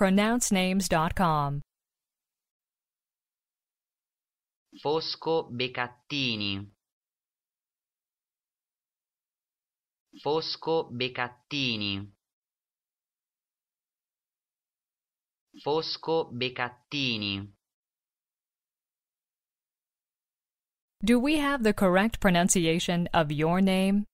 pronouncenames.com. Fosco Beccattini Fosco Beccattini Fosco Beccattini Do we have the correct pronunciation of your name?